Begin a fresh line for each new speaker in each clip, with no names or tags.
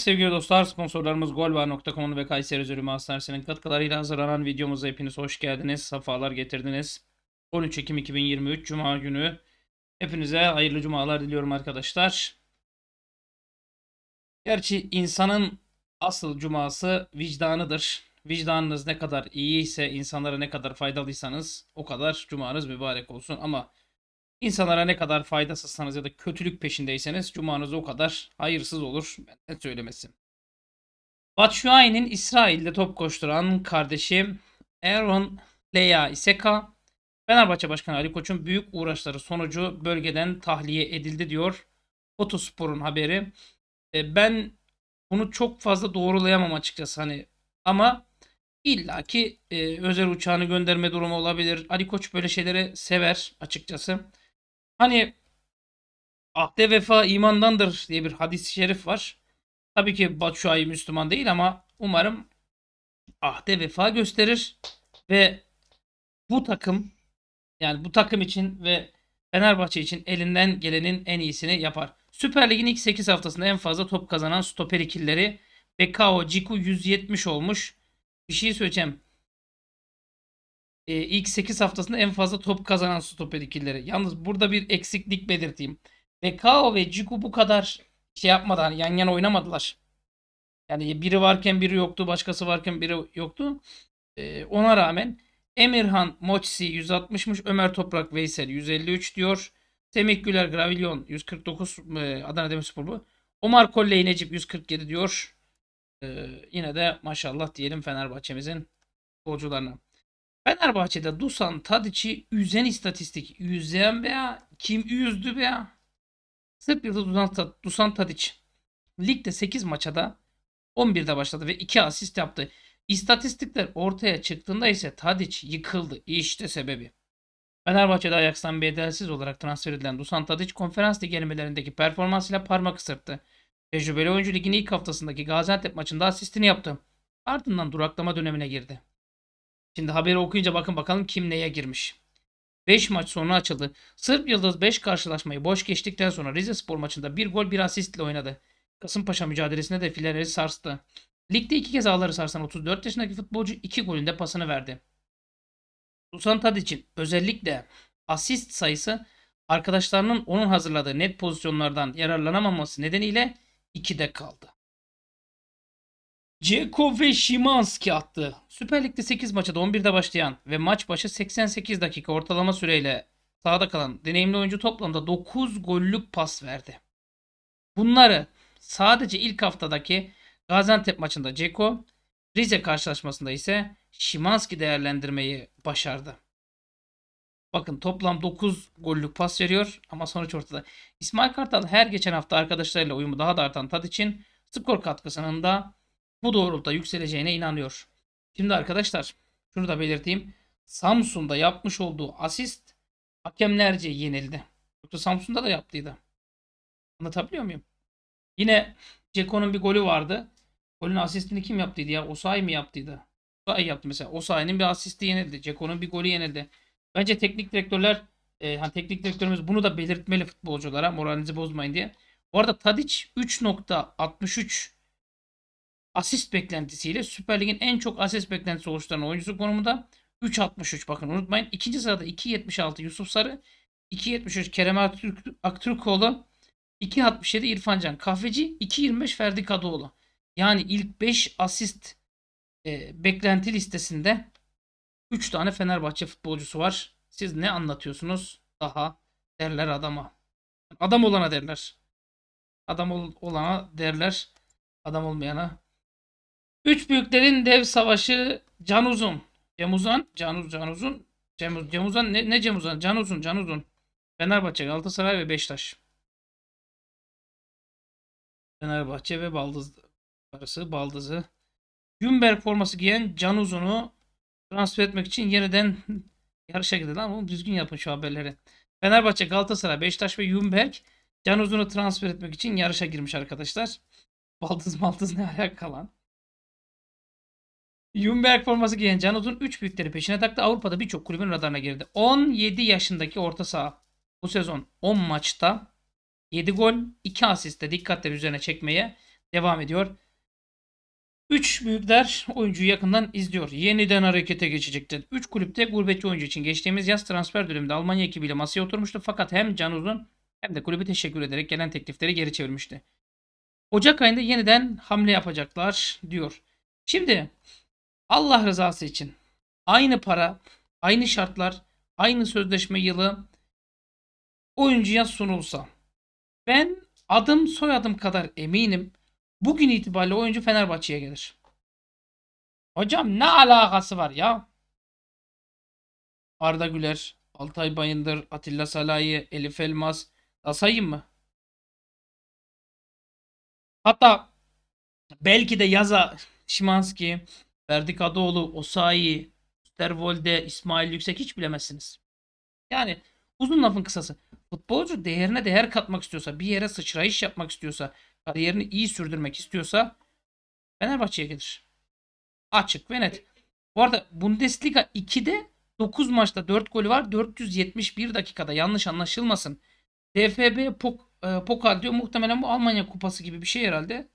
Evet sevgili dostlar sponsorlarımız golba.com'un ve Kayseri Zülümü Hastanesi'nin katkılarıyla hazırlanan videomuza hepiniz hoş geldiniz. Safalar getirdiniz. 13 Ekim 2023 Cuma günü. Hepinize hayırlı cumalar diliyorum arkadaşlar. Gerçi insanın asıl cuması vicdanıdır. Vicdanınız ne kadar iyi ise insanlara ne kadar faydalıysanız o kadar cumanız mübarek olsun. Ama İnsanlara ne kadar faydasızsanız ya da kötülük peşindeyseniz cumanız o kadar hayırsız olur. Benden söylemesi. Batshuayi'nin İsrail'de top koşturan kardeşi Aaron Leya Iseka, Fenerbahçe Başkanı Ali Koç'un büyük uğraşları sonucu bölgeden tahliye edildi diyor. Otospor'un haberi. E, ben bunu çok fazla doğrulayamam açıkçası hani ama illaki e, özel uçağını gönderme durumu olabilir. Ali Koç böyle şeyleri sever açıkçası. Hani ahde vefa imandandır diye bir hadis-i şerif var. Tabii ki Batşuay'ı Müslüman değil ama umarım ahde vefa gösterir ve bu takım yani bu takım için ve Fenerbahçe için elinden gelenin en iyisini yapar. Süper Lig'in ilk 8 haftasında en fazla top kazanan stoper ikilleri Bekao Ciku 170 olmuş. Bir şey söyleyeceğim e, ilk 8 haftasında en fazla top kazanan stoper ikilileri. Yalnız burada bir eksiklik belirteyim. Bekao ve Ciku bu kadar şey yapmadan hani yan yana oynamadılar. Yani biri varken biri yoktu, başkası varken biri yoktu. E, ona rağmen Emirhan Moçsi 160'mış, Ömer Toprak Veysel 153 diyor. Semih Güler Gravilyon 149 e, Adana Demirspor bu. Omar Kolley Necip 147 diyor. E, yine de maşallah diyelim Fenerbahçe'mizin futbolcularına. Fenerbahçe'de Dusan Tadic'i üzen istatistik. Üzen be ya. Kim üzdü be ya. Sırp yıldız Dusan, Dusan Tadic. Ligde 8 maça da 11'de başladı ve 2 asist yaptı. İstatistikler ortaya çıktığında ise Tadic yıkıldı. İşte sebebi. Fenerbahçe'de Ajax'tan bedelsiz olarak transfer edilen Dusan Tadic konferans lig elemelerindeki performansıyla parmak ısırttı. Tecrübeli oyuncu ligin ilk haftasındaki Gaziantep maçında asistini yaptı. Ardından duraklama dönemine girdi. Şimdi haberi okuyunca bakın bakalım kim neye girmiş. 5 maç sonra açıldı. Sırp Yıldız 5 karşılaşmayı boş geçtikten sonra Rize Spor maçında 1 gol 1 asistle oynadı. Kasımpaşa mücadelesinde de fileleri sarstı. Ligde 2 kez ağları sarsan 34 yaşındaki futbolcu 2 golünde pasını verdi. Dusan Tadic'in özellikle asist sayısı arkadaşlarının onun hazırladığı net pozisyonlardan yararlanamaması nedeniyle 2'de kaldı. Ceko ve Şimanski attı. Süper Lig'de 8 maçta da 11'de başlayan ve maç başı 88 dakika ortalama süreyle sahada kalan deneyimli oyuncu toplamda 9 gollük pas verdi. Bunları sadece ilk haftadaki Gaziantep maçında Ceko, Rize karşılaşmasında ise Şimanski değerlendirmeyi başardı. Bakın toplam 9 gollük pas veriyor ama sonuç ortada. İsmail Kartal her geçen hafta arkadaşlarıyla uyumu daha da artan tat için skor katkısının da bu doğrultuda yükseleceğine inanıyor. Şimdi arkadaşlar şunu da belirteyim. Samsun'da yapmış olduğu asist hakemlerce yenildi. Yoksa Samsun'da da yaptıydı. Anlatabiliyor muyum? Yine Ceko'nun bir golü vardı. Golün asistini kim yaptıydı ya? Osay mı yaptıydı? Osay yaptı mesela. Osayi'nin bir asisti yenildi. Ceko'nun bir golü yenildi. Bence teknik direktörler e, hani teknik direktörümüz bunu da belirtmeli futbolculara moralinizi bozmayın diye. Bu arada Tadic 3.63 asist beklentisiyle Süper Lig'in en çok asist beklentisi oluşturan oyuncusu konumunda. 3.63 bakın unutmayın. İkinci sırada 2.76 Yusuf Sarı. 2.73 Kerem Aktürkoğlu. 2.67 İrfan Can Kahveci. 2.25 Ferdi Kadıoğlu. Yani ilk 5 asist e, beklenti listesinde 3 tane Fenerbahçe futbolcusu var. Siz ne anlatıyorsunuz? Daha derler adama. Adam olana derler. Adam ol, olana derler. Adam olmayana Üç büyüklerin dev savaşı Canuzun, Cemuzan, Canuz Canuzun, Can, Uz, Ne, ne Cem Canuzun. Can Uzun. Can Fenerbahçe, Galatasaray ve
Beştaş. Fenerbahçe ve Baldız arası
Baldız'ı. Gümberk forması giyen Canuzunu transfer etmek için yeniden yarışa girdi. Lan oğlum düzgün yapın şu haberleri. Fenerbahçe, Galatasaray, Beştaş ve Gümberk Can Uzun'u transfer etmek için yarışa girmiş arkadaşlar. Baldız Baldız ne alaka lan? Jumberg forması giyen Canut'un 3 büyükleri peşine taktı. Avrupa'da birçok kulübün radarına girdi. 17 yaşındaki orta saha bu sezon 10 maçta 7 gol 2 asiste dikkatleri üzerine çekmeye devam ediyor. 3 büyükler oyuncuyu yakından izliyor. Yeniden harekete geçecektir. 3 kulüpte gurbetçi oyuncu için geçtiğimiz yaz transfer döneminde Almanya ekibiyle masaya oturmuştu. Fakat hem Canuz'un hem de kulübü teşekkür ederek gelen teklifleri geri çevirmişti. Ocak ayında yeniden hamle yapacaklar diyor. Şimdi Allah rızası için aynı para, aynı şartlar, aynı sözleşme yılı oyuncuya sunulsa. Ben adım soyadım kadar eminim. Bugün itibariyle oyuncu Fenerbahçe'ye gelir. Hocam ne alakası var ya? Arda Güler, Altay Bayındır, Atilla Salayi, Elif Elmas. asayım mı? Hatta belki de Yaza Şimanski, Ferdi Kadıoğlu, Osayi, Stervolde, İsmail Yüksek hiç bilemezsiniz. Yani uzun lafın kısası. Futbolcu değerine değer katmak istiyorsa, bir yere sıçrayış yapmak istiyorsa, kariyerini iyi sürdürmek istiyorsa Fenerbahçe'ye gelir. Açık ve net. Bu arada Bundesliga 2'de 9 maçta 4 golü var. 471 dakikada yanlış anlaşılmasın. DFB Pok, e, Pokal diyor. Muhtemelen bu Almanya kupası gibi bir şey herhalde.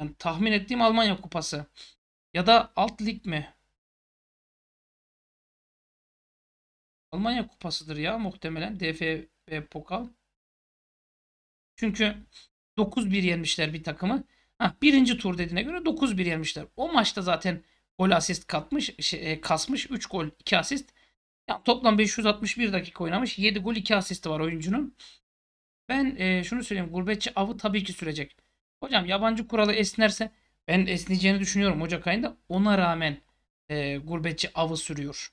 Yani tahmin ettiğim Almanya Kupası. Ya da alt lig mi?
Almanya Kupası'dır ya muhtemelen. DFB
Pokal. Çünkü 9-1 yenmişler bir takımı. Ha, birinci tur dediğine göre 9-1 yenmişler. O maçta zaten gol asist katmış, şey, e, kasmış. 3 gol 2 asist. Yani toplam 561 dakika oynamış. 7 gol 2 asisti var oyuncunun. Ben e, şunu söyleyeyim. Gurbetçi avı tabii ki sürecek. Hocam yabancı kuralı esnerse ben esneyeceğini düşünüyorum Ocak ayında. Ona rağmen e, gurbetçi avı sürüyor.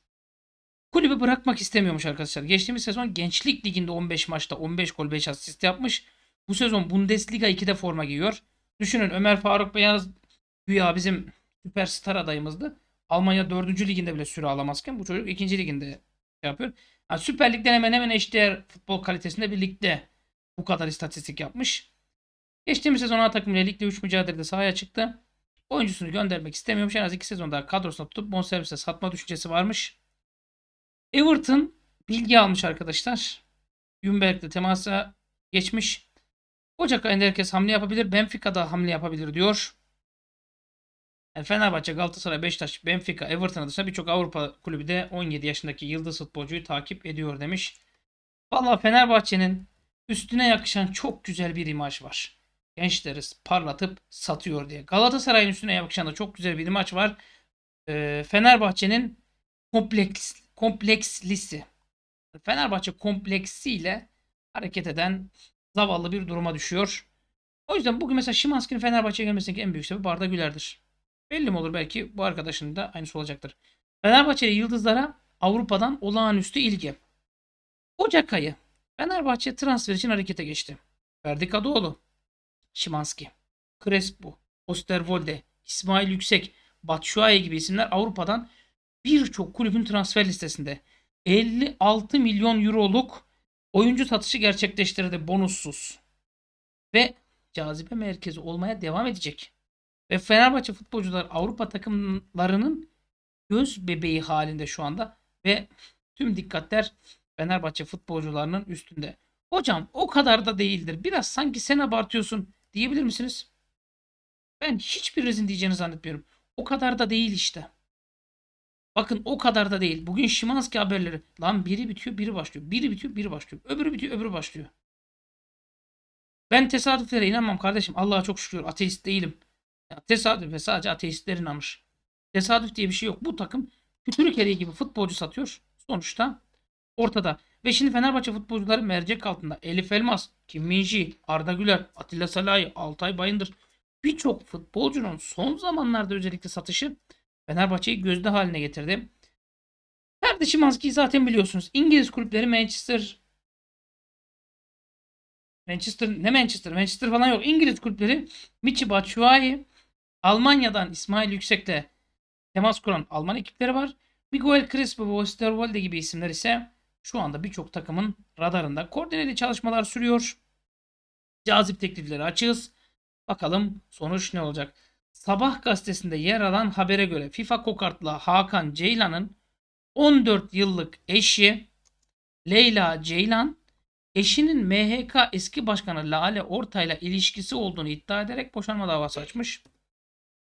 Kulübü bırakmak istemiyormuş arkadaşlar. Geçtiğimiz sezon Gençlik Ligi'nde 15 maçta 15 gol 5 asist yapmış. Bu sezon Bundesliga 2'de forma giyiyor. Düşünün Ömer Faruk Beyaz güya bizim süperstar adayımızdı. Almanya 4. liginde bile süre alamazken bu çocuk 2. liginde şey yapıyor. Yani Süper Lig'den hemen hemen eşdeğer futbol kalitesinde bir ligde bu kadar istatistik yapmış. Geçtiğimiz sezon A takımıyla ligde 3 mücadelede sahaya çıktı. Oyuncusunu göndermek istemiyormuş. En az 2 sezon daha kadrosuna tutup bonservise satma düşüncesi varmış. Everton bilgi almış arkadaşlar. Yumberg'le temasa geçmiş. Ocak ayında herkes hamle yapabilir. Benfica da hamle yapabilir diyor. Yani Fenerbahçe, Galatasaray, Beşiktaş, Benfica, Everton dışında birçok Avrupa kulübü de 17 yaşındaki yıldız futbolcuyu takip ediyor demiş. Valla Fenerbahçe'nin üstüne yakışan çok güzel bir imaj var gençleri parlatıp satıyor diye. Galatasaray'ın üstüne yapışan da çok güzel bir maç var. E, Fenerbahçe'nin kompleks kompleks lisi. Fenerbahçe kompleksiyle hareket eden zavallı bir duruma düşüyor. O yüzden bugün mesela Şimanski'nin Fenerbahçe'ye gelmesindeki en büyük sebebi Arda Güler'dir. Belli mi olur belki bu arkadaşın da aynısı olacaktır. Fenerbahçeli yıldızlara Avrupa'dan olağanüstü ilgi. Ocak ayı Fenerbahçe transfer için harekete geçti. Ferdi Kadıoğlu, Şimanski, Crespo, Osterwolde, İsmail Yüksek, Batshuayi gibi isimler Avrupa'dan birçok kulübün transfer listesinde. 56 milyon euroluk oyuncu satışı gerçekleştirdi bonussuz. Ve cazibe merkezi olmaya devam edecek. Ve Fenerbahçe futbolcular Avrupa takımlarının göz bebeği halinde şu anda ve tüm dikkatler Fenerbahçe futbolcularının üstünde. Hocam o kadar da değildir. Biraz sanki sen abartıyorsun diyebilir misiniz? Ben hiçbirinizin diyeceğini zannetmiyorum. O kadar da değil işte. Bakın o kadar da değil. Bugün Şimanski haberleri. Lan biri bitiyor biri başlıyor. Biri bitiyor biri başlıyor. Öbürü bitiyor öbürü başlıyor. Ben tesadüflere inanmam kardeşim. Allah'a çok şükür ateist değilim. Ya, tesadüf ve sadece ateistler inanır. Tesadüf diye bir şey yok. Bu takım kütürük gibi futbolcu satıyor. Sonuçta ortada. Ve şimdi Fenerbahçe futbolcuları mercek altında. Elif Elmas, Kim Minji, Arda Güler, Atilla Salahi, Altay Bayındır. Birçok futbolcunun son zamanlarda özellikle satışı Fenerbahçe'yi gözde haline getirdi. Kardeşim Aski'yi zaten biliyorsunuz. İngiliz kulüpleri Manchester Manchester ne Manchester? Manchester falan yok. İngiliz kulüpleri Michi Batshuayi, Almanya'dan İsmail Yüksekte temas kuran Alman ekipleri var. Miguel Crespo ve Osterwolde gibi isimler ise şu anda birçok takımın radarında. Koordineli çalışmalar sürüyor. Cazip teklifleri açığız. Bakalım sonuç ne olacak. Sabah gazetesinde yer alan habere göre FIFA kokartla Hakan Ceylan'ın 14 yıllık eşi Leyla Ceylan eşinin MHK eski başkanı Lale Ortay'la ilişkisi olduğunu iddia ederek boşanma davası açmış.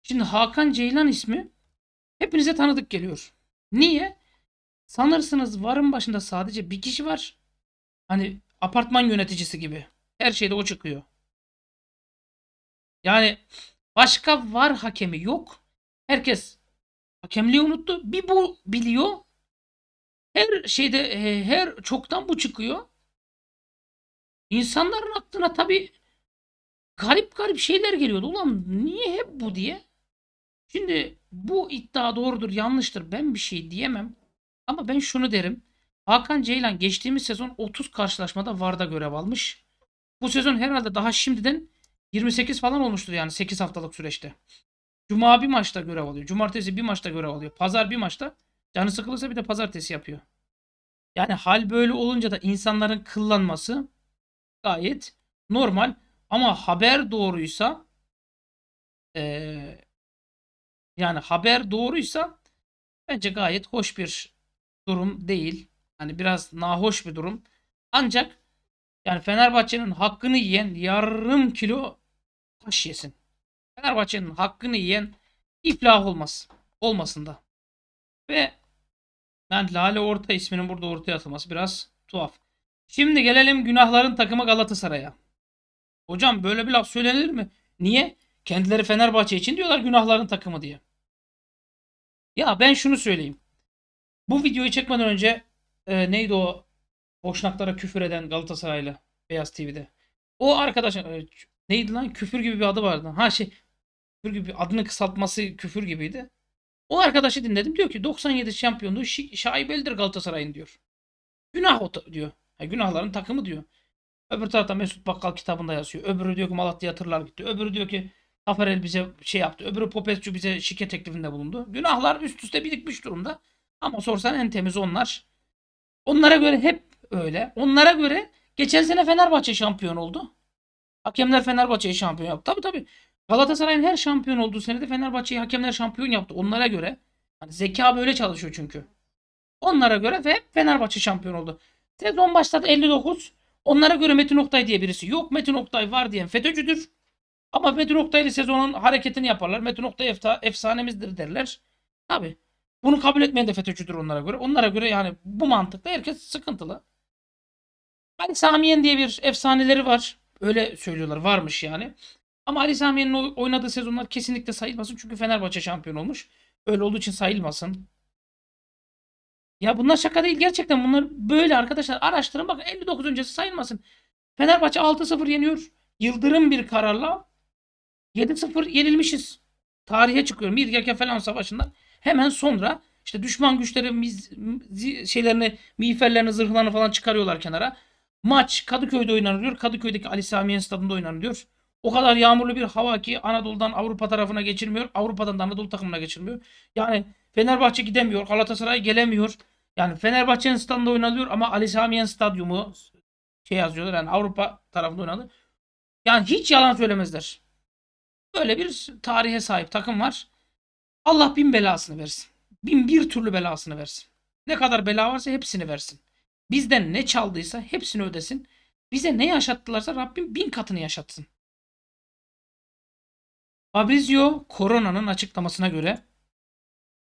Şimdi Hakan Ceylan ismi hepinize tanıdık geliyor. Niye? Sanırsınız varın başında sadece bir kişi var. Hani apartman yöneticisi gibi. Her şeyde o çıkıyor. Yani başka var hakemi yok. Herkes hakemliği unuttu. Bir bu biliyor. Her şeyde e, her çoktan bu çıkıyor. İnsanların aklına tabi garip garip şeyler geliyordu. Ulan niye hep bu diye. Şimdi bu iddia doğrudur yanlıştır ben bir şey diyemem. Ama ben şunu derim. Hakan Ceylan geçtiğimiz sezon 30 karşılaşmada VAR'da görev almış. Bu sezon herhalde daha şimdiden 28 falan olmuştur yani 8 haftalık süreçte. Cuma bir maçta görev alıyor. Cumartesi bir maçta görev alıyor. Pazar bir maçta. Canı sıkılırsa bir de pazartesi yapıyor. Yani hal böyle olunca da insanların kıllanması gayet normal. Ama haber doğruysa ee, yani haber doğruysa bence gayet hoş bir durum değil. Yani biraz nahoş bir durum. Ancak yani Fenerbahçe'nin hakkını yiyen yarım kilo taş yesin. Fenerbahçe'nin hakkını yiyen iflah olmaz. Olmasında. Ve yani Lale Orta isminin burada ortaya atılması biraz tuhaf. Şimdi gelelim günahların takımı Galatasaray'a. Hocam böyle bir laf söylenir mi? Niye? Kendileri Fenerbahçe için diyorlar günahların takımı diye. Ya ben şunu söyleyeyim. Bu videoyu çekmeden önce e, neydi o boşnaklara küfür eden Galatasaraylı Beyaz TV'de. O arkadaş e, neydi lan küfür gibi bir adı vardı. Ha şey küfür gibi adını kısaltması küfür gibiydi. O arkadaşı dinledim diyor ki 97 şampiyonluğu şi, şaibelidir Galatasaray'ın diyor. Günah o diyor. Yani günahların takımı diyor. Öbür tarafta Mesut Bakkal kitabında yazıyor. Öbürü diyor ki Malatya hatırlar gitti. Öbürü diyor ki Taferel bize şey yaptı. Öbürü Popescu bize şike teklifinde bulundu. Günahlar üst üste birikmiş durumda. Ama sorsan en temiz onlar. Onlara göre hep öyle. Onlara göre geçen sene Fenerbahçe şampiyon oldu. Hakemler Fenerbahçe'yi şampiyon yaptı. Tabii tabii. Galatasaray'ın her şampiyon olduğu senede Fenerbahçe'yi hakemler şampiyon yaptı. Onlara göre. Hani zeka böyle çalışıyor çünkü. Onlara göre ve Fenerbahçe şampiyon oldu. Sezon başladı 59. Onlara göre Metin Oktay diye birisi yok. Metin Oktay var diyen FETÖ'cüdür. Ama Metin Oktay'lı sezonun hareketini yaparlar. Metin Oktay efsanemizdir derler. Tabii. Bunu kabul etmeyen de FETÖ'cüdür onlara göre. Onlara göre yani bu mantıkla herkes sıkıntılı. Ali Samiyen diye bir efsaneleri var. Öyle söylüyorlar varmış yani. Ama Ali Samiyen'in oynadığı sezonlar kesinlikle sayılmasın. Çünkü Fenerbahçe şampiyon olmuş. Öyle olduğu için sayılmasın. Ya bunlar şaka değil. Gerçekten bunlar böyle arkadaşlar. Araştırın bakın 59 öncesi sayılmasın. Fenerbahçe 6-0 yeniyor. Yıldırım bir kararla 7-0 yenilmişiz. Tarihe çıkıyorum. İlgerken falan savaşından Hemen sonra işte düşman güçleri miz, şeylerini, miğferlerini, zırhlarını falan çıkarıyorlar kenara. Maç Kadıköy'de oynanıyor. Kadıköy'deki Ali Samiyen stadında oynanıyor. O kadar yağmurlu bir hava ki Anadolu'dan Avrupa tarafına geçilmiyor. Avrupa'dan da Anadolu takımına geçilmiyor. Yani Fenerbahçe gidemiyor. Galatasaray gelemiyor. Yani Fenerbahçe'nin stadında oynanıyor ama Ali Samiyen stadyumu şey yazıyorlar. Yani Avrupa tarafında oynanıyor. Yani hiç yalan söylemezler. Böyle bir tarihe sahip takım var. Allah bin belasını versin. Bin bir türlü belasını versin. Ne kadar bela varsa hepsini versin. Bizden ne çaldıysa hepsini ödesin.
Bize ne yaşattılarsa Rabbim bin katını yaşatsın.
Fabrizio Corona'nın açıklamasına göre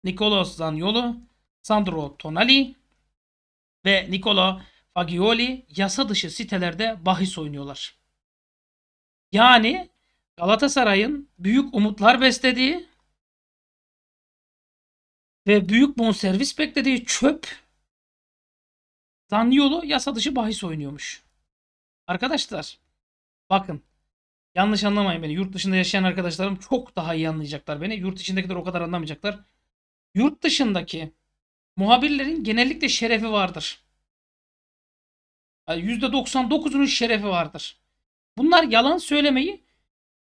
Nicola Zaniolo, Sandro Tonali ve Nicola Fagioli yasa dışı sitelerde bahis oynuyorlar. Yani Galatasaray'ın büyük
umutlar beslediği ve büyük bonservis beklediği çöp Zaniolo yasa dışı bahis oynuyormuş.
Arkadaşlar bakın yanlış anlamayın beni. Yurt dışında yaşayan arkadaşlarım çok daha iyi anlayacaklar beni. Yurt içindekiler o kadar anlamayacaklar. Yurt dışındaki muhabirlerin genellikle şerefi vardır. Yani %99'unun şerefi vardır. Bunlar yalan söylemeyi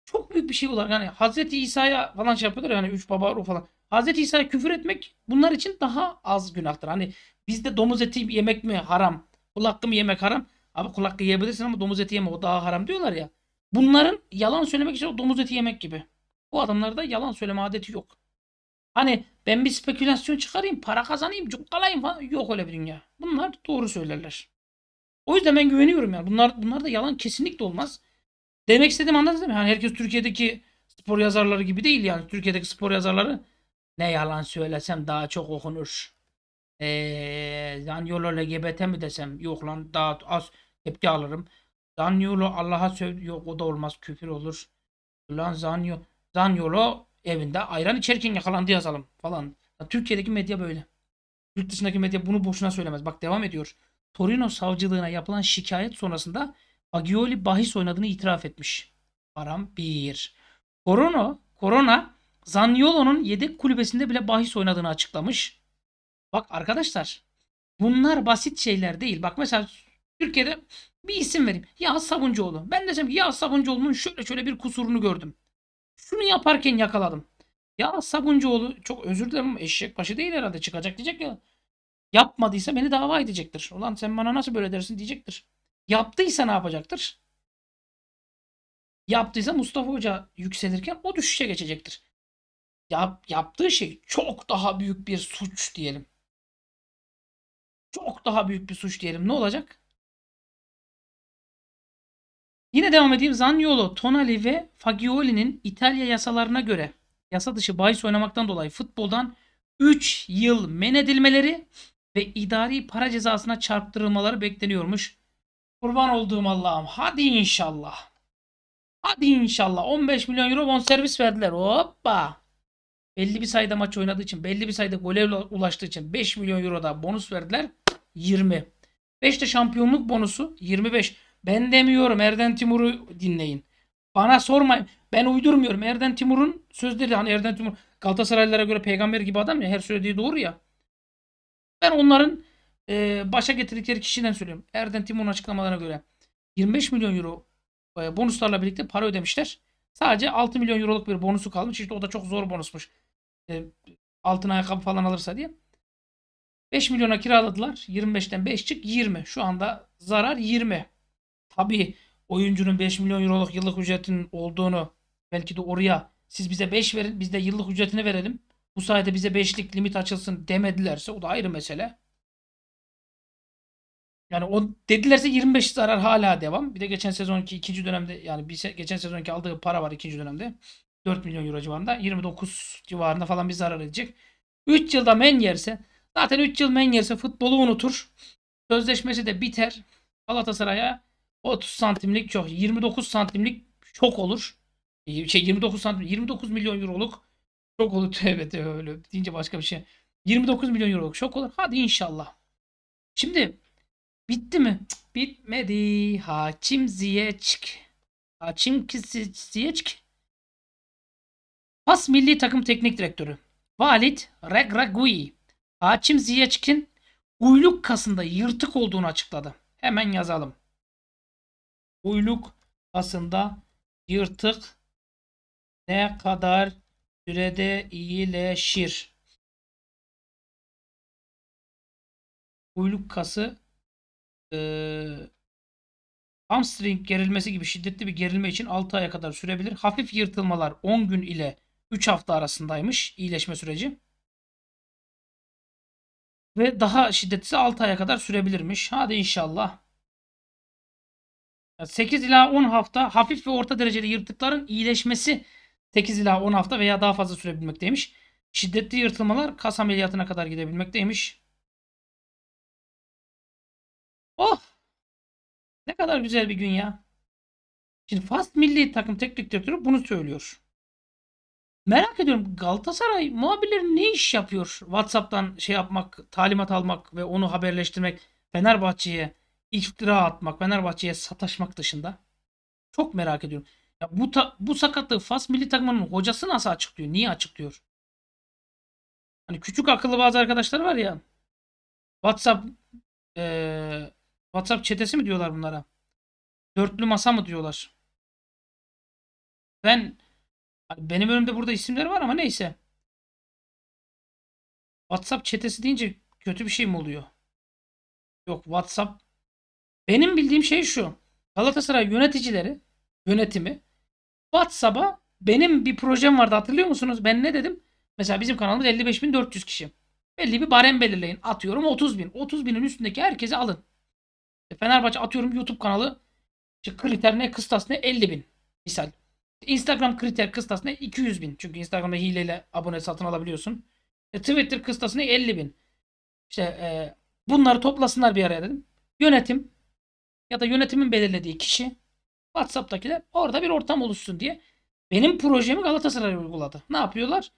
çok büyük bir şey olarak yani Hazreti İsa'ya falan şey yapıyorlar yani üç baba ruh falan. Hz. İsa'ya küfür etmek bunlar için daha az günahtır. Hani bizde domuz eti yemek mi haram? Kul hakkı mı yemek haram? Abi kul hakkı yiyebilirsin ama domuz eti yeme o daha haram diyorlar ya. Bunların yalan söylemek için o domuz eti yemek gibi. Bu adamlarda yalan söyleme adeti yok. Hani ben bir spekülasyon çıkarayım, para kazanayım, cukkalayım falan. Yok öyle bir dünya. Bunlar doğru söylerler. O yüzden ben güveniyorum yani. Bunlar, bunlar da yalan kesinlikle olmaz. Demek istediğim anladınız mı? Yani herkes Türkiye'deki spor yazarları gibi değil yani. Türkiye'deki spor yazarları ne yalan söylesem daha çok okunur. Ee, Zanyolo LGBT mi desem? Yok lan daha az tepki alırım. Zanyolo Allah'a söv... Yok o da olmaz küfür olur. Lan Zanyo... Zanyolo evinde ayran içerken yakalandı yazalım falan. Ya, Türkiye'deki medya böyle. Türk dışındaki medya bunu boşuna söylemez. Bak devam ediyor. Torino savcılığına yapılan şikayet sonrasında Agioli bahis oynadığını itiraf etmiş. Param bir. Corona, Corona Zaniolo'nun yedek kulübesinde bile bahis oynadığını açıklamış. Bak arkadaşlar bunlar basit şeyler değil. Bak mesela Türkiye'de bir isim vereyim. Ya Sabuncuoğlu. Ben desem ki ya Sabuncuoğlu'nun şöyle şöyle bir kusurunu gördüm. Şunu yaparken yakaladım. Ya Sabuncuoğlu çok özür dilerim eşek başı değil herhalde çıkacak diyecek ya. Yapmadıysa beni dava edecektir. Ulan sen bana nasıl böyle dersin diyecektir. Yaptıysa ne yapacaktır? Yaptıysa Mustafa Hoca yükselirken o düşüşe
geçecektir yap, yaptığı şey çok daha büyük bir suç diyelim. Çok daha büyük bir suç diyelim. Ne olacak?
Yine devam edeyim. Zaniolo, Tonali ve Fagioli'nin İtalya yasalarına göre yasa dışı bahis oynamaktan dolayı futboldan 3 yıl men edilmeleri ve idari para cezasına çarptırılmaları bekleniyormuş. Kurban olduğum Allah'ım. Hadi inşallah. Hadi inşallah. 15 milyon euro bonservis verdiler. Hoppa belli bir sayıda maç oynadığı için, belli bir sayıda gole ulaştığı için 5 milyon euro daha bonus verdiler. 20. 5 de şampiyonluk bonusu 25. Ben demiyorum Erden Timur'u dinleyin. Bana sormayın. Ben uydurmuyorum. Erden Timur'un sözleri hani Erden Timur Galatasaraylılara göre peygamber gibi adam ya her söylediği doğru ya. Ben onların e, başa getirdikleri kişiden söylüyorum. Erden Timur'un açıklamalarına göre 25 milyon euro e, bonuslarla birlikte para ödemişler. Sadece 6 milyon euroluk bir bonusu kalmış. İşte o da çok zor bonusmuş e, altın ayakkabı falan alırsa diye. 5 milyona kiraladılar. 25'ten 5 çık 20. Şu anda zarar 20. Tabi oyuncunun 5 milyon euroluk yıllık ücretinin olduğunu belki de oraya siz bize 5 verin biz de yıllık ücretini verelim. Bu sayede bize 5'lik limit açılsın demedilerse o da ayrı mesele. Yani o dedilerse 25 zarar hala devam. Bir de geçen sezonki ikinci dönemde yani bir se geçen sezonki aldığı para var ikinci dönemde. 4 milyon euro civarında 29 civarında falan bir zarar edecek. 3 yılda men yerse zaten 3 yıl men yerse futbolu unutur. Sözleşmesi de biter. Galatasaray'a 30 santimlik çok 29 santimlik çok olur. Ee, şey 29 santim 29 milyon euroluk çok olur. Evet öyle deyince başka bir şey. 29 milyon euroluk çok olur. Hadi inşallah. Şimdi bitti mi? Cık, bitmedi. Haçim Ziyeçk. Haçim Ziyeçk Fas milli takım teknik direktörü Valit Regragui Haçim Ziyeçkin uyluk kasında yırtık olduğunu açıkladı. Hemen yazalım. Uyluk kasında yırtık ne kadar
sürede iyileşir?
Uyluk kası e, hamstring gerilmesi gibi şiddetli bir gerilme için 6 aya kadar sürebilir. Hafif yırtılmalar 10 gün ile 3 hafta arasındaymış iyileşme süreci. Ve daha şiddetli 6 aya kadar sürebilirmiş. Hadi inşallah. 8 ila 10 hafta hafif ve orta dereceli yırtıkların iyileşmesi 8 ila 10 hafta veya daha fazla sürebilmekteymiş. Şiddetli yırtılmalar kas ameliyatına kadar gidebilmekteymiş.
Oh! Ne kadar güzel bir
gün ya. Şimdi Fast Milli Takım Teknik Direktörü bunu söylüyor. Merak ediyorum Galatasaray muhabirleri ne iş yapıyor? WhatsApp'tan şey yapmak, talimat almak ve onu haberleştirmek, Fenerbahçe'ye iftira atmak, Fenerbahçe'ye sataşmak dışında. Çok merak ediyorum. Ya bu ta, bu sakatlığı Fas milli takımının hocası nasıl açıklıyor? Niye açıklıyor? Hani küçük akıllı bazı arkadaşlar var ya.
WhatsApp e, WhatsApp çetesi mi diyorlar bunlara? Dörtlü masa mı diyorlar? Ben benim önümde burada isimler var ama neyse. WhatsApp çetesi deyince kötü
bir şey mi oluyor? Yok WhatsApp. Benim bildiğim şey şu. Galatasaray yöneticileri, yönetimi WhatsApp'a benim bir projem vardı hatırlıyor musunuz? Ben ne dedim? Mesela bizim kanalımız 55.400 kişi. Belli bir barem belirleyin. Atıyorum 30 bin. 30 binin üstündeki herkese alın. E, Fenerbahçe atıyorum YouTube kanalı işte kriter ne kıstas ne 50 bin. Misal. Instagram kriter kıstasına 200 bin. Çünkü Instagram'da hileyle abone satın alabiliyorsun. E, Twitter kıstasına 50 bin. İşte e, bunları toplasınlar bir araya dedim. Yönetim ya da yönetimin belirlediği kişi WhatsApp'takiler orada bir ortam oluşsun diye benim projemi Galatasaray uyguladı. Ne yapıyorlar?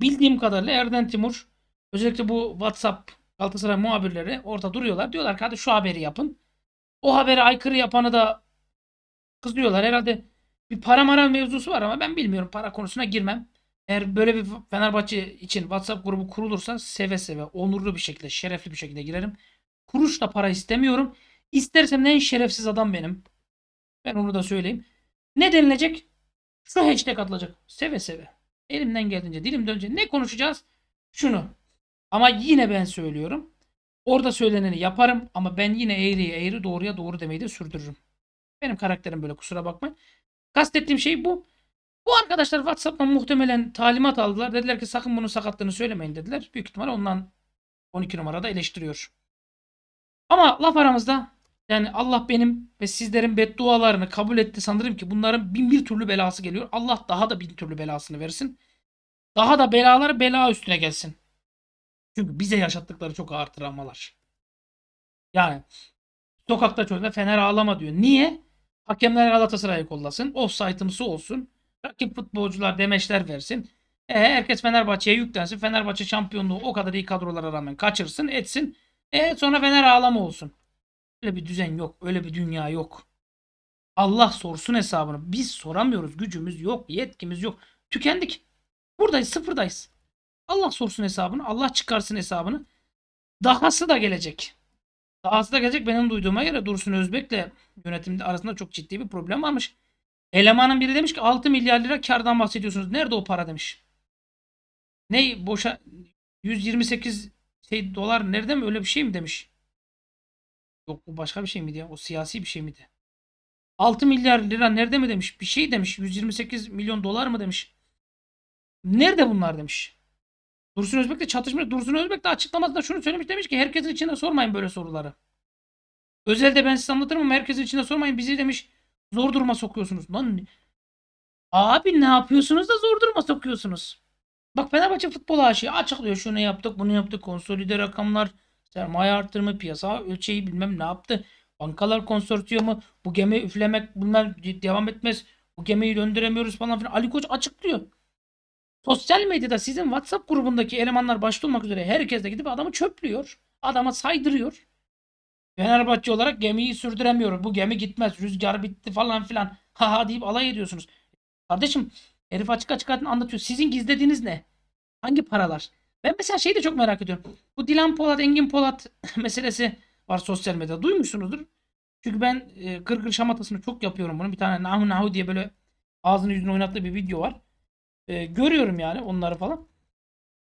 Bildiğim kadarıyla Erden Timur özellikle bu WhatsApp Galatasaray muhabirleri orada duruyorlar. Diyorlar ki hadi şu haberi yapın. O haberi aykırı yapanı da kızıyorlar. Herhalde bir para mara mevzusu var ama ben bilmiyorum. Para konusuna girmem. Eğer böyle bir Fenerbahçe için WhatsApp grubu kurulursa seve seve, onurlu bir şekilde, şerefli bir şekilde girerim. da para istemiyorum. İstersem en şerefsiz adam benim. Ben onu da söyleyeyim. Ne denilecek? Şu hashtag atılacak. Seve seve. Elimden geldiğince, dilim dönünce ne konuşacağız? Şunu. Ama yine ben söylüyorum. Orada söyleneni yaparım ama ben yine eğriye eğri doğruya doğru demeyi de sürdürürüm. Benim karakterim böyle kusura bakmayın. Kastettiğim şey bu. Bu arkadaşlar WhatsApp'tan muhtemelen talimat aldılar. Dediler ki sakın bunun sakatlığını söylemeyin dediler. Büyük ihtimal ondan 12 numarada eleştiriyor. Ama laf aramızda yani Allah benim ve sizlerin beddualarını kabul etti sanırım ki bunların bin bir türlü belası geliyor. Allah daha da bin türlü belasını versin. Daha da belalar bela üstüne gelsin. Çünkü bize yaşattıkları çok ağır travmalar. Yani sokakta çocuğa fener ağlama diyor. Niye? Hakemler Galatasaray'ı kollasın. Offside'ımsı olsun. Rakip futbolcular demeçler versin. E, herkes Fenerbahçe'ye yüklensin. Fenerbahçe şampiyonluğu o kadar iyi kadrolara rağmen kaçırsın etsin. E, sonra Fener ağlama olsun. Öyle bir düzen yok. Öyle bir dünya yok. Allah sorsun hesabını. Biz soramıyoruz. Gücümüz yok. Yetkimiz yok. Tükendik. Buradayız. Sıfırdayız. Allah sorsun hesabını. Allah çıkarsın hesabını. Dahası da gelecek. Aslında gelecek benim duyduğuma göre Dursun Özbek'le yönetimde arasında çok ciddi bir problem varmış. Elemanın biri demiş ki 6 milyar lira kardan bahsediyorsunuz. Nerede o para demiş. Ne boşa 128 şey dolar nerede mi öyle bir şey mi demiş. Yok bu başka bir şey miydi ya? O siyasi bir şey miydi? 6 milyar lira nerede mi demiş? Bir şey demiş. 128 milyon dolar mı demiş. Nerede bunlar demiş. Dursun Özbek de çatışmış. Dursun Özbek de açıklamasında şunu söylemiş. Demiş ki herkesin içine sormayın böyle soruları. Özelde ben size anlatırım ama herkesin içine sormayın. Bizi demiş zor duruma sokuyorsunuz. Lan abi ne yapıyorsunuz da zor duruma sokuyorsunuz. Bak Fenerbahçe futbol aşığı açıklıyor. Şunu yaptık bunu yaptık. Konsolide rakamlar sermaye arttırma piyasa ölçeği bilmem ne yaptı. Bankalar konsortiyumu bu gemi üflemek bilmem devam etmez. Bu gemiyi döndüremiyoruz falan filan. Ali Koç açıklıyor. Sosyal medyada sizin WhatsApp grubundaki elemanlar başta olmak üzere herkes de gidip adamı çöplüyor. Adama saydırıyor. Fenerbahçe olarak gemiyi sürdüremiyorum, Bu gemi gitmez. Rüzgar bitti falan filan. Haha deyip alay ediyorsunuz. Kardeşim herif açık açık anlatıyor. Sizin gizlediğiniz ne? Hangi paralar? Ben mesela şeyi de çok merak ediyorum. Bu Dilan Polat, Engin Polat meselesi var sosyal medyada. Duymuşsunuzdur. Çünkü ben e, gırgır şamatasını çok yapıyorum. Bunun bir tane Nahu Nahu diye böyle ağzını yüzünü oynattığı bir video var. E, görüyorum yani onları falan.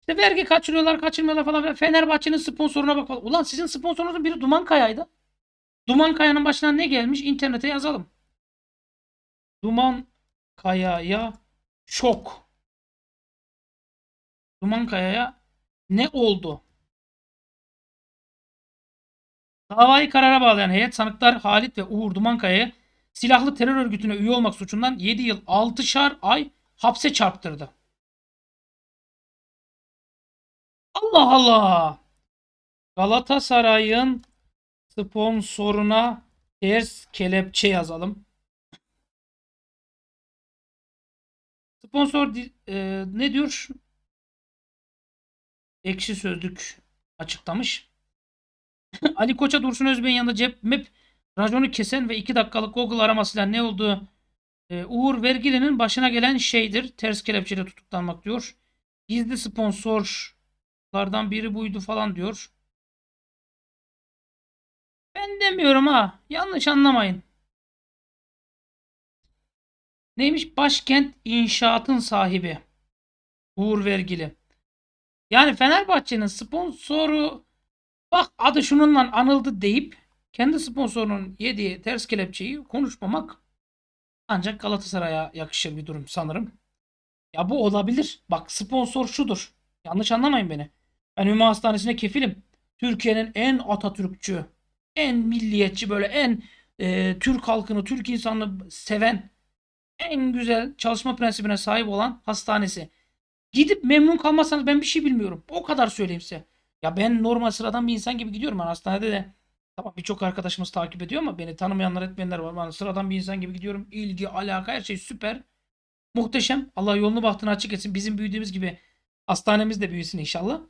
İşte vergi kaçırıyorlar, kaçırmıyorlar falan. Fenerbahçe'nin sponsoruna bak. Falan. Ulan sizin sponsorunuzun biri Duman Kaya'ydı. Duman Kaya'nın başına ne gelmiş? İnternete yazalım. Duman
Kaya'ya şok. Duman Kaya'ya ne oldu?
Davayı karara bağlayan heyet sanıklar Halit ve Uğur Dumankaya'yı silahlı terör örgütüne üye olmak suçundan 7 yıl 6 şar ay hapse çarptırdı.
Allah Allah. Galatasaray'ın sponsoruna ters kelepçe yazalım. Sponsor e, ne diyor? Ekşi Sözlük açıklamış.
Ali Koç'a Dursun Özbey'in yanında cep map raconu kesen ve 2 dakikalık Google aramasıyla ne olduğu e, Uğur Vergili'nin başına gelen şeydir. Ters kelepçeyle tutuklanmak diyor. Gizli sponsorlardan biri buydu falan diyor.
Ben demiyorum ha. Yanlış anlamayın. Neymiş? Başkent inşaatın sahibi.
Uğur Vergili. Yani Fenerbahçe'nin sponsoru bak adı şununla anıldı deyip kendi sponsorunun yediği ters kelepçeyi konuşmamak ancak Galatasaray'a yakışır bir durum sanırım. Ya bu olabilir. Bak sponsor şudur. Yanlış anlamayın beni. Ben Hüma Hastanesi'ne kefilim. Türkiye'nin en Atatürkçü, en milliyetçi böyle en e, Türk halkını, Türk insanını seven, en güzel çalışma prensibine sahip olan hastanesi. Gidip memnun kalmazsanız ben bir şey bilmiyorum. O kadar söyleyeyim size. Ya ben normal sıradan bir insan gibi gidiyorum. Ben hastanede de Tamam birçok arkadaşımız takip ediyor ama beni tanımayanlar etmeyenler var. Ben sıradan bir insan gibi gidiyorum. İlgi, alaka her şey süper. Muhteşem. Allah yolunu bahtını açık etsin. Bizim büyüdüğümüz gibi hastanemiz de büyüsün inşallah.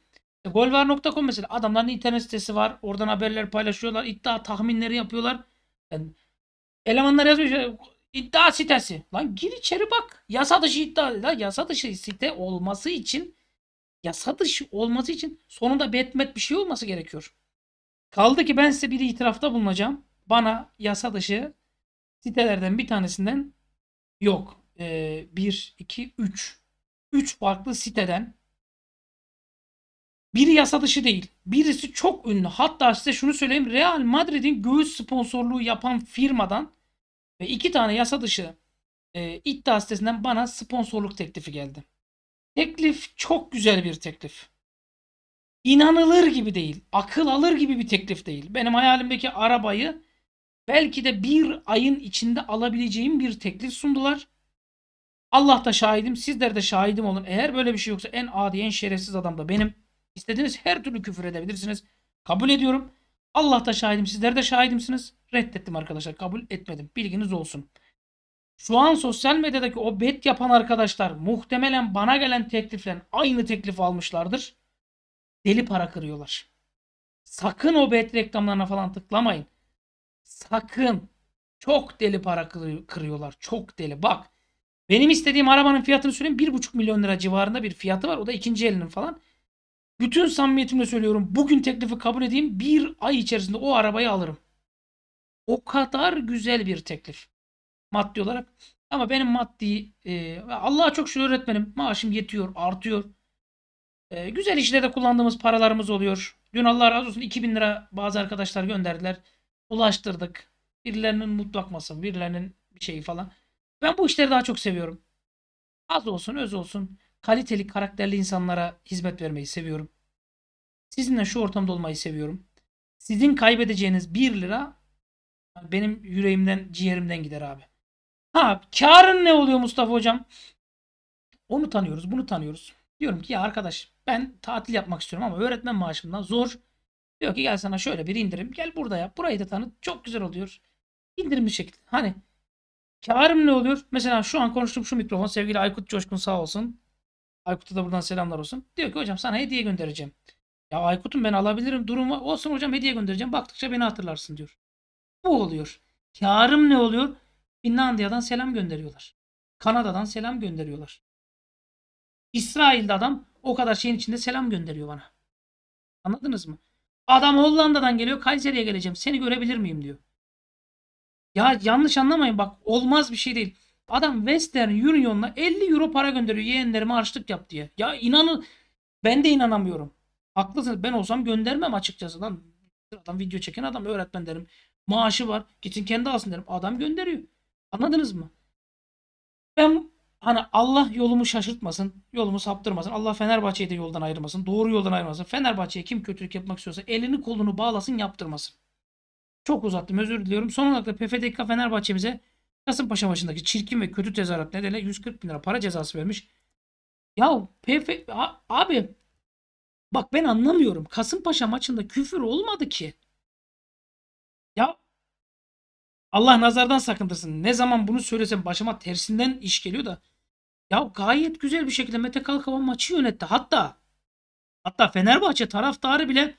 E, golvar.com mesela adamların internet sitesi var. Oradan haberler paylaşıyorlar. İddia tahminleri yapıyorlar. Yani elemanlar yazmış. İddia sitesi. Lan gir içeri bak. Yasa dışı iddia. Lan yasa dışı site olması için yasa dışı olması için sonunda betmet bir şey olması gerekiyor. Kaldı ki ben size bir itirafta bulunacağım. Bana yasa dışı sitelerden bir tanesinden yok. Ee, 1, 2, 3. 3 farklı siteden biri yasa dışı değil. Birisi çok ünlü. Hatta size şunu söyleyeyim. Real Madrid'in göğüs sponsorluğu yapan firmadan ve iki tane yasa dışı e, iddia sitesinden bana sponsorluk teklifi geldi. Teklif çok güzel bir teklif inanılır gibi değil. Akıl alır gibi bir teklif değil. Benim hayalimdeki arabayı belki de bir ayın içinde alabileceğim bir teklif sundular. Allah da şahidim, sizler de şahidim olun. Eğer böyle bir şey yoksa en adi, en şerefsiz adam da benim. İstediğiniz her türlü küfür edebilirsiniz. Kabul ediyorum. Allah da şahidim, sizler de şahidimsiniz. Reddettim arkadaşlar, kabul etmedim. Bilginiz olsun. Şu an sosyal medyadaki o bet yapan arkadaşlar muhtemelen bana gelen teklifle aynı teklif almışlardır. Deli para kırıyorlar. Sakın o bet reklamlarına falan tıklamayın. Sakın. Çok deli para kırıyorlar. Çok deli. Bak benim istediğim arabanın fiyatını söyleyeyim. 1,5 milyon lira civarında bir fiyatı var. O da ikinci elinin falan. Bütün samimiyetimle söylüyorum. Bugün teklifi kabul edeyim. Bir ay içerisinde o arabayı alırım. O kadar güzel bir teklif. Maddi olarak. Ama benim maddi e, Allah'a çok şükür öğretmenim. Maaşım yetiyor, artıyor. E, güzel işlerde kullandığımız paralarımız oluyor. Dün Allah razı olsun 2000 lira bazı arkadaşlar gönderdiler. Ulaştırdık. Birilerinin mutlu akması, birilerinin bir şeyi falan. Ben bu işleri daha çok seviyorum. Az olsun, öz olsun. Kaliteli, karakterli insanlara hizmet vermeyi seviyorum. Sizinle şu ortamda olmayı seviyorum. Sizin kaybedeceğiniz 1 lira benim yüreğimden, ciğerimden gider abi. Ha, karın ne oluyor Mustafa hocam? Onu tanıyoruz, bunu tanıyoruz. Diyorum ki ya arkadaş ben tatil yapmak istiyorum ama öğretmen maaşımdan zor. Diyor ki gel sana şöyle bir indirim. Gel burada yap. Burayı da tanıt. Çok güzel oluyor. İndirimli şekilde. Hani karım ne oluyor? Mesela şu an konuştum şu mikrofon sevgili Aykut Coşkun sağ olsun. Aykut'a da buradan selamlar olsun. Diyor ki hocam sana hediye göndereceğim. Ya Aykut'um ben alabilirim durum olsun hocam hediye göndereceğim. Baktıkça beni hatırlarsın diyor. Bu oluyor. Karım ne oluyor? Finlandiya'dan selam gönderiyorlar. Kanada'dan selam gönderiyorlar. İsrail'de adam o kadar şeyin içinde selam gönderiyor bana. Anladınız mı? Adam Hollanda'dan geliyor Kayseri'ye geleceğim seni görebilir miyim diyor. Ya yanlış anlamayın bak olmaz bir şey değil. Adam Western Union'la 50 euro para gönderiyor yeğenlerime harçlık yap diye. Ya inanın ben de inanamıyorum. Haklısınız ben olsam göndermem açıkçası lan. Adam video çeken adam öğretmen derim. Maaşı var. gitin kendi alsın derim. Adam gönderiyor. Anladınız mı? Ben Hani Allah yolumu şaşırtmasın, yolumu saptırmasın. Allah Fenerbahçe'yi de yoldan ayırmasın, doğru yoldan ayırmasın. Fenerbahçe'ye kim kötülük yapmak istiyorsa elini kolunu bağlasın, yaptırmasın. Çok uzattım, özür diliyorum. Son olarak da PFDK Fenerbahçe'mize Kasımpaşa maçındaki çirkin ve kötü tezahürat nedeniyle 140 bin lira para cezası vermiş. Ya PF... abi bak ben anlamıyorum. Kasımpaşa maçında küfür olmadı ki. Allah nazardan sakındırsın. Ne zaman bunu söylesem başıma tersinden iş geliyor da. Ya gayet güzel bir şekilde Mete Kalkavan maçı yönetti. Hatta hatta Fenerbahçe taraftarı bile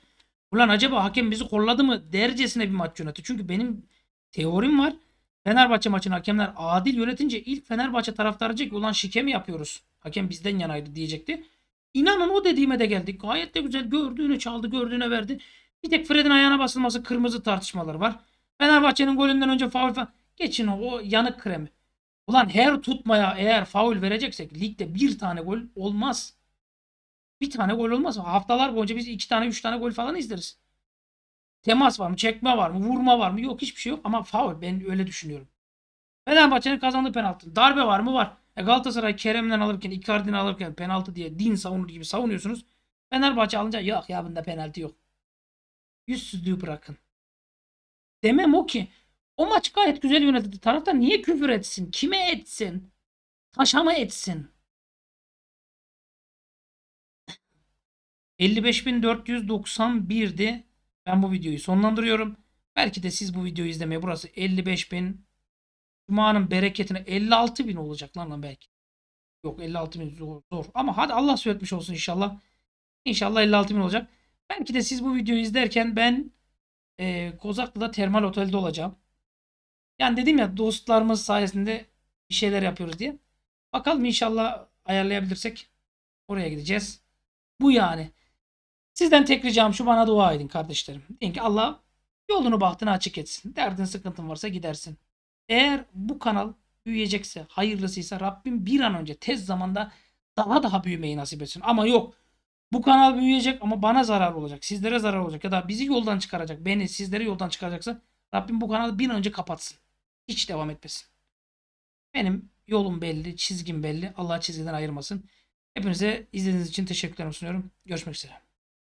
ulan acaba hakem bizi kolladı mı dercesine bir maç yönetti. Çünkü benim teorim var. Fenerbahçe maçını hakemler adil yönetince ilk Fenerbahçe taraftarı diyecek ulan şike mi yapıyoruz? Hakem bizden yanaydı diyecekti. İnanın o dediğime de geldik. Gayet de güzel gördüğünü çaldı gördüğüne verdi. Bir tek Fred'in ayağına basılması kırmızı tartışmalar var. Fenerbahçe'nin golünden önce faul falan. Geçin o, o yanık kremi. Ulan her tutmaya eğer faul vereceksek ligde bir tane gol olmaz. Bir tane gol olmaz. Haftalar boyunca biz iki tane üç tane gol falan izleriz. Temas var mı? Çekme var mı? Vurma var mı? Yok hiçbir şey yok ama faul. Ben öyle düşünüyorum. Fenerbahçe'nin kazandığı penaltı. Darbe var mı? Var. E Galatasaray Kerem'den alırken, Icardi'ni alırken penaltı diye din savunur gibi savunuyorsunuz. Fenerbahçe alınca yok ya bunda penaltı yok. Yüzsüzlüğü bırakın demem o ki. O maç gayet güzel yönetildi. Tarafta
niye küfür etsin? Kime etsin? Taşa mı etsin?
55.491'di. Ben bu videoyu sonlandırıyorum. Belki de siz bu videoyu izlemeye burası 55.000 Cuma'nın bereketine 56.000 olacak lan, lan belki. Yok 56.000 zor, zor. Ama hadi Allah söyletmiş olsun inşallah. İnşallah 56.000 olacak. Belki de siz bu videoyu izlerken ben e, Kozaklı'da termal otelde olacağım. Yani dedim ya dostlarımız sayesinde bir şeyler yapıyoruz diye. Bakalım inşallah ayarlayabilirsek oraya gideceğiz. Bu yani. Sizden tek ricam şu bana dua edin kardeşlerim. Deyin ki Allah yolunu bahtını açık etsin. Derdin sıkıntın varsa gidersin. Eğer bu kanal büyüyecekse, hayırlısıysa Rabbim bir an önce tez zamanda daha daha büyümeyi nasip etsin. Ama yok bu kanal büyüyecek ama bana zarar olacak. Sizlere zarar olacak. Ya da bizi yoldan çıkaracak. Beni sizlere yoldan çıkaracaksa Rabbim bu kanalı bir an önce kapatsın. Hiç devam etmesin. Benim yolum belli. Çizgim belli. Allah çizgiden ayırmasın.
Hepinize izlediğiniz için teşekkürlerimi sunuyorum. Görüşmek üzere.